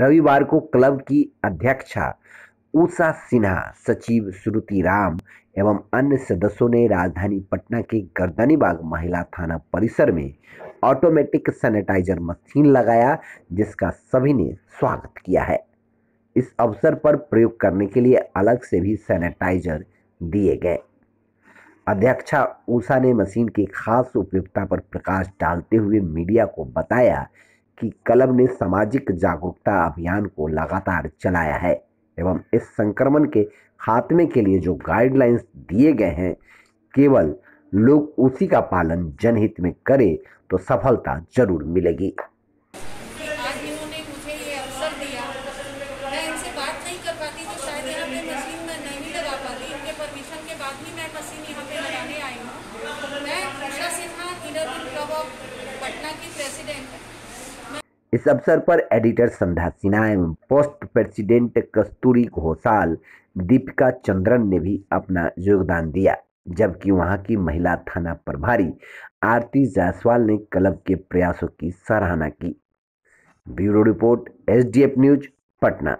रविवार को क्लब की अध्यक्षा उषा सिन्हा सचिव श्रुति राम एवं अन्य सदस्यों ने राजधानी पटना के गर्दनीबाग महिला थाना परिसर में ऑटोमेटिक सैनिटाइजर मशीन लगाया जिसका सभी ने स्वागत किया है इस अवसर पर प्रयोग करने के लिए अलग से भी सैनिटाइजर दिए गए अध्यक्षा उषा ने मशीन की खास उपयोगिता पर प्रकाश डालते हुए मीडिया को बताया कि क्लब ने सामाजिक जागरूकता अभियान को लगातार चलाया है एवं इस संक्रमण के खात्मे के लिए जो गाइडलाइंस दिए गए हैं केवल लोग उसी का पालन जनहित में करें तो सफलता जरूर मिलेगी इस अवसर पर एडिटर संध्या सिन्हा एवं पोस्ट प्रेसिडेंट कस्तूरी घोषाल दीपिका चंद्रन ने भी अपना योगदान दिया जबकि वहां की महिला थाना प्रभारी आरती जायसवाल ने क्लब के प्रयासों की सराहना की bureau report SDF news Patna